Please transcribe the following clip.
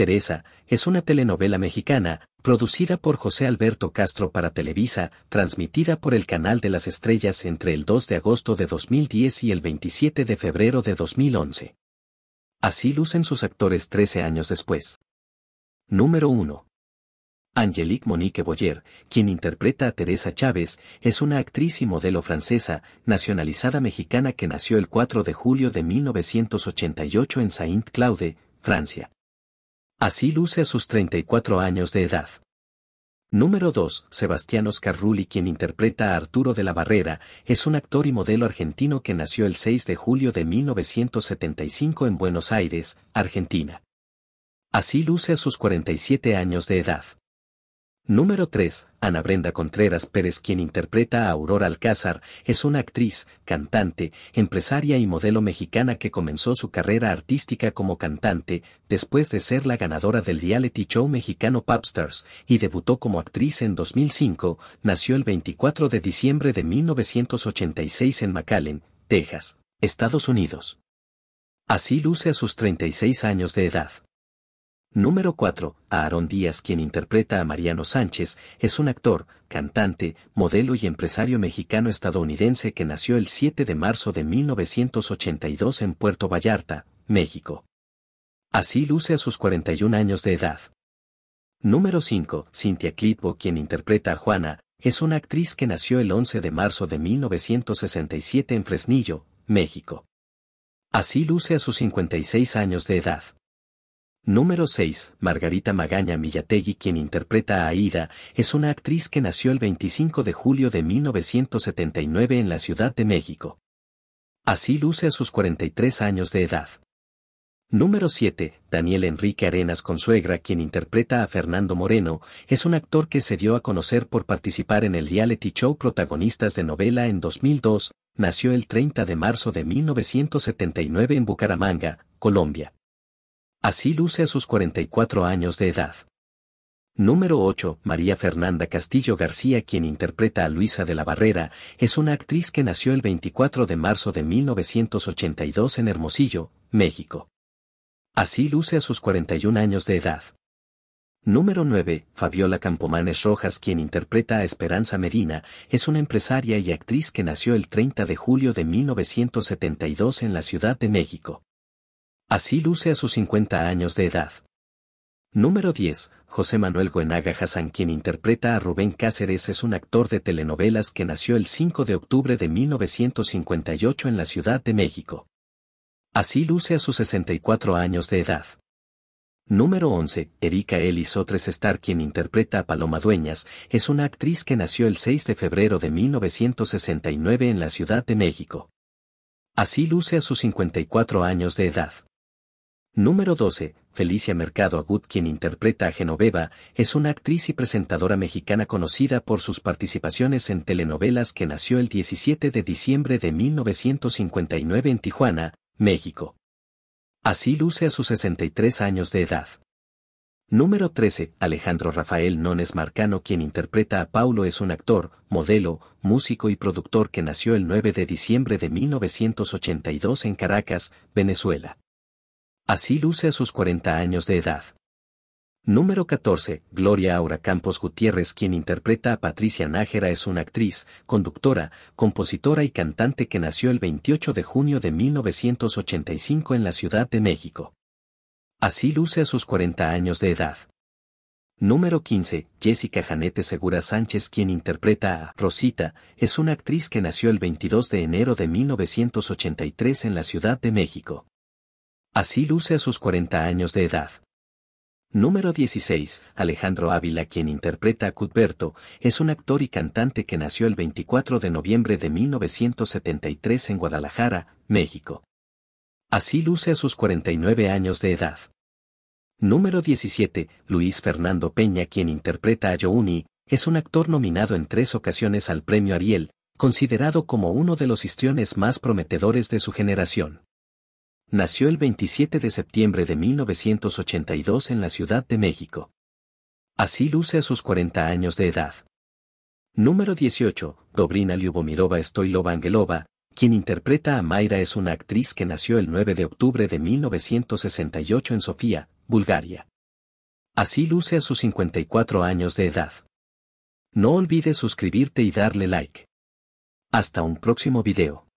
Teresa, es una telenovela mexicana, producida por José Alberto Castro para Televisa, transmitida por el Canal de las Estrellas entre el 2 de agosto de 2010 y el 27 de febrero de 2011. Así lucen sus actores 13 años después. Número 1. Angélique Monique Boyer, quien interpreta a Teresa Chávez, es una actriz y modelo francesa, nacionalizada mexicana que nació el 4 de julio de 1988 en Saint-Claude, Francia. Así luce a sus 34 años de edad. Número 2. Sebastián Oscar Rulli, quien interpreta a Arturo de la Barrera, es un actor y modelo argentino que nació el 6 de julio de 1975 en Buenos Aires, Argentina. Así luce a sus 47 años de edad. Número 3. Ana Brenda Contreras Pérez, quien interpreta a Aurora Alcázar, es una actriz, cantante, empresaria y modelo mexicana que comenzó su carrera artística como cantante, después de ser la ganadora del reality show mexicano Popstars, y debutó como actriz en 2005, nació el 24 de diciembre de 1986 en McAllen, Texas, Estados Unidos. Así luce a sus 36 años de edad. Número 4. Aaron Díaz, quien interpreta a Mariano Sánchez, es un actor, cantante, modelo y empresario mexicano-estadounidense que nació el 7 de marzo de 1982 en Puerto Vallarta, México. Así luce a sus 41 años de edad. Número 5. Cynthia Clitbo, quien interpreta a Juana, es una actriz que nació el 11 de marzo de 1967 en Fresnillo, México. Así luce a sus 56 años de edad. Número 6. Margarita Magaña Millategui, quien interpreta a Aida, es una actriz que nació el 25 de julio de 1979 en la Ciudad de México. Así luce a sus 43 años de edad. Número 7. Daniel Enrique Arenas Consuegra, quien interpreta a Fernando Moreno, es un actor que se dio a conocer por participar en el reality show Protagonistas de Novela en 2002, nació el 30 de marzo de 1979 en Bucaramanga, Colombia. Así luce a sus 44 años de edad. Número 8. María Fernanda Castillo García, quien interpreta a Luisa de la Barrera, es una actriz que nació el 24 de marzo de 1982 en Hermosillo, México. Así luce a sus 41 años de edad. Número 9. Fabiola Campomanes Rojas, quien interpreta a Esperanza Medina, es una empresaria y actriz que nació el 30 de julio de 1972 en la Ciudad de México. Así luce a sus 50 años de edad. Número 10. José Manuel Goenaga Hassan, quien interpreta a Rubén Cáceres, es un actor de telenovelas que nació el 5 de octubre de 1958 en la Ciudad de México. Así luce a sus 64 años de edad. Número 11. Erika Ellis Otres Star, quien interpreta a Paloma Dueñas, es una actriz que nació el 6 de febrero de 1969 en la Ciudad de México. Así luce a sus 54 años de edad. Número 12. Felicia Mercado Agut, quien interpreta a Genoveva, es una actriz y presentadora mexicana conocida por sus participaciones en telenovelas que nació el 17 de diciembre de 1959 en Tijuana, México. Así luce a sus 63 años de edad. Número 13. Alejandro Rafael Nones Marcano quien interpreta a Paulo es un actor, modelo, músico y productor que nació el 9 de diciembre de 1982 en Caracas, Venezuela. Así luce a sus 40 años de edad. Número 14. Gloria Aura Campos Gutiérrez, quien interpreta a Patricia Nájera, es una actriz, conductora, compositora y cantante que nació el 28 de junio de 1985 en la Ciudad de México. Así luce a sus 40 años de edad. Número 15. Jessica Janete Segura Sánchez, quien interpreta a Rosita, es una actriz que nació el 22 de enero de 1983 en la Ciudad de México. Así luce a sus 40 años de edad. Número 16. Alejandro Ávila, quien interpreta a Cuthberto, es un actor y cantante que nació el 24 de noviembre de 1973 en Guadalajara, México. Así luce a sus 49 años de edad. Número 17. Luis Fernando Peña, quien interpreta a Jouni, es un actor nominado en tres ocasiones al Premio Ariel, considerado como uno de los histriones más prometedores de su generación nació el 27 de septiembre de 1982 en la Ciudad de México. Así luce a sus 40 años de edad. Número 18. Dobrina Lyubomirova Stoilova Angelova, quien interpreta a Mayra es una actriz que nació el 9 de octubre de 1968 en Sofía, Bulgaria. Así luce a sus 54 años de edad. No olvides suscribirte y darle like. Hasta un próximo video.